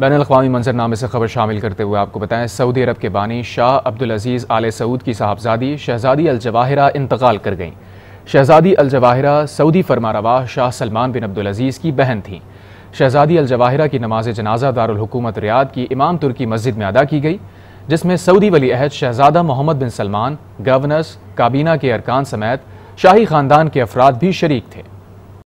ban अवी मंजरनामे से खबर शामिल करते हुए आपको बताएं सऊदी अरब के बानी शाह अब्दुल अजीज़ आल सऊद की साहबजादी शहजादी अलजवाहरा इंतकाल कर गईं शहजादी अलजवाहरा सऊदी फरमारवा शाह सलमान बिन अब्दुल अजीज़ की बहन थीं शहजादी अलजवाहरा की नमाज जनाजा दारकूमत रियाद की इमाम तुर्की मस्जिद में अदा की गई जिसमें सऊदी वली अहद शहजादा मोहम्मद बिन सलमान गवर्नर्स काबीना के अरकान समेत शाही ख़ानदान के अफराद भी शरीक थे